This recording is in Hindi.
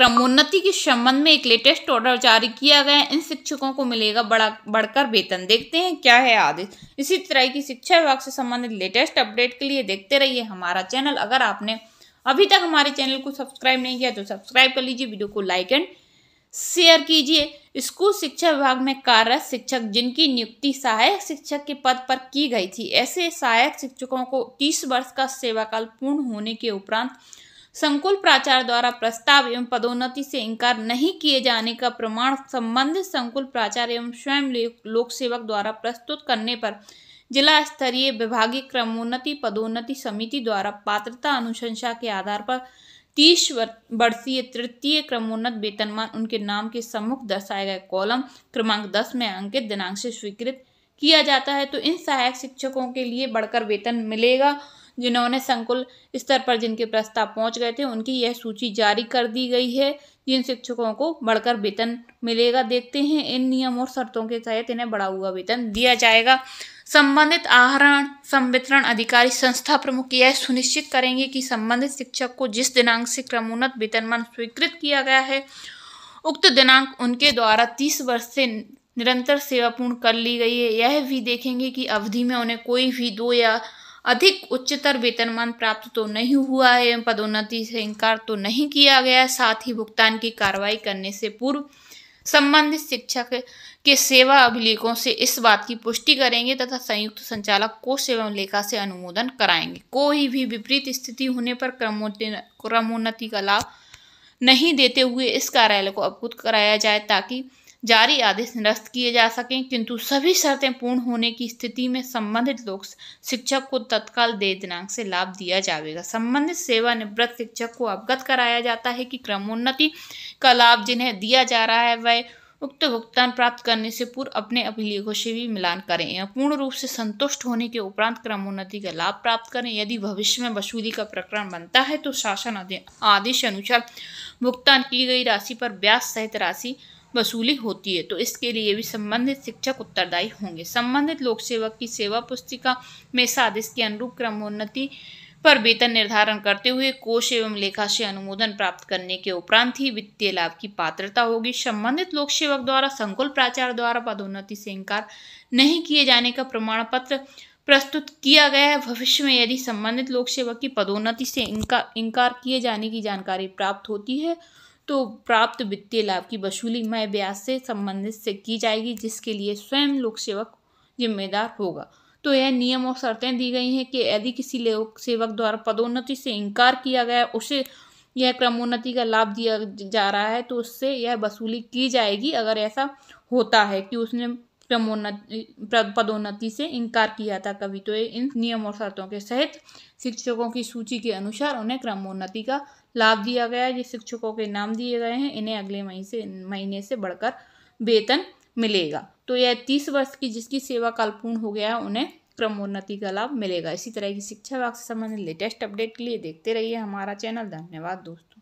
क्रमोन्नति के संबंध में एक लेटेस्ट ऑर्डर जारी किया गया है इन शिक्षकों को मिलेगा बड़ा बढ़कर वेतन देखते हैं क्या है आदेश इसी तरह की शिक्षा विभाग से संबंधित लेटेस्ट अपडेट के लिए देखते रहिए हमारा चैनल अगर आपने अभी तक हमारे चैनल को सब्सक्राइब नहीं किया तो सब्सक्राइब कर लीजिए वीडियो को लाइक एंड शेयर कीजिए स्कूल शिक्षा विभाग में कार्यरत शिक्षक जिनकी नियुक्ति सहायक शिक्षक के पद पर की गई थी ऐसे सहायक शिक्षकों को तीस वर्ष का सेवाकाल पूर्ण होने के उपरांत संकुल प्राचार्य द्वारा प्रस्ताव एवं पदोन्नति से इनकार नहीं किए जाने का प्रमाण संबंधित संकुल प्राचार्य एवं स्वयं लोक सेवक द्वारा प्रस्तुत करने पर जिला स्तरीय विभागीय क्रमोन्नति पदोन्नति समिति द्वारा पात्रता अनुशंसा के आधार पर तीस वर्षीय तृतीय क्रमोन्नत वेतनमान उनके नाम के सम्मुख दर्शाए गए कॉलम क्रमांक दस में अंकित दिनांक से स्वीकृत किया जाता है तो इन सहायक शिक्षकों के लिए बढ़कर वेतन मिलेगा जिन्होंने संकुल स्तर पर जिनके प्रस्ताव पहुंच गए थे उनकी यह सूची जारी कर दी गई है जिन शिक्षकों को बढ़कर वेतन मिलेगा देखते हैं इन नियम और शर्तों के तहत इन्हें बढ़ा हुआ वेतन दिया जाएगा संबंधित आहरण संवितरण अधिकारी संस्था प्रमुख यह सुनिश्चित करेंगे कि संबंधित शिक्षक को जिस दिनांक से क्रमोन्नत वेतनमान स्वीकृत किया गया है उक्त दिनांक उनके द्वारा तीस वर्ष से निरंतर सेवा पूर्ण कर ली गई है यह भी देखेंगे कि अवधि में उन्हें कोई भी दो या अधिक उच्चतर वेतनमान प्राप्त तो नहीं हुआ है एवं पदोन्नति से इनकार तो नहीं किया गया है साथ ही भुगतान की कार्रवाई करने से पूर्व संबंधित शिक्षक के सेवा अभिलेखों से इस बात की पुष्टि करेंगे तथा संयुक्त संचालक को सेवा लेखा से अनुमोदन कराएंगे कोई भी विपरीत स्थिति होने पर क्रमोन्नति का लाभ नहीं देते हुए इस कार्यालय को अवगत कराया जाए ताकि जारी आदेश निरस्त किए जा सकें किंतु सभी शर्तें पूर्ण होने की स्थिति में संबंधित लोग शिक्षक को तत्काल दे दिनांक से लाभ दिया जाएगा संबंधित सेवानिवृत्त शिक्षक को अवगत कराया जाता है कि क्रमोन्नति का लाभ जिन्हें दिया जा रहा है वह उक्त भुगतान प्राप्त करने से पूर्व अपने अभिलेखों से भी मिलान करें या पूर्ण रूप से संतुष्ट होने के उपरांत क्रमोन्नति का लाभ प्राप्त करें यदि भविष्य में वसूली का प्रकरण बनता है तो शासन आदेश अनुसार भुगतान की गई राशि पर ब्याज सहित राशि वसूली होती है तो इसके लिए भी संबंधित शिक्षक उत्तरदायी होंगे संबंधित लोक सेवक की सेवा पुस्तिका में साजिश के अनुरूप क्रमोन्नति पर वेतन निर्धारण करते हुए कोष एवं लेखा से अनुमोदन प्राप्त करने के उपरांत ही वित्तीय लाभ की पात्रता होगी संबंधित लोक सेवक द्वारा संकुल प्राचार्य द्वारा पदोन्नति से इंकार नहीं किए जाने का प्रमाण पत्र प्रस्तुत किया गया है भविष्य में यदि संबंधित लोक सेवक की पदोन्नति से इनका इंकार किए जाने की जानकारी प्राप्त होती है तो प्राप्त वित्तीय लाभ की वसूली मय ब्याज से संबंधित से की जाएगी जिसके लिए स्वयं लोक सेवक जिम्मेदार होगा तो यह नियम और शर्तें दी गई हैं कि यदि किसी लोक सेवक द्वारा पदोन्नति से इनकार किया गया उसे यह क्रमोन्नति का लाभ दिया जा रहा है तो उससे यह वसूली की जाएगी अगर ऐसा होता है कि उसने क्रमोन्नति पदोन्नति से इनकार किया था कभी तो इन नियम और शर्तों के सहित शिक्षकों की सूची के अनुसार उन्हें क्रमोन्नति का लाभ दिया गया है जिस शिक्षकों के नाम दिए गए हैं इन्हें अगले महीने से महीने से बढ़कर वेतन मिलेगा तो यह तीस वर्ष की जिसकी सेवा काल पूर्ण हो गया है उन्हें क्रमोन्नति का लाभ मिलेगा इसी तरह की शिक्षा विभाग से संबंधित लेटेस्ट अपडेट के लिए देखते रहिए हमारा चैनल धन्यवाद दोस्तों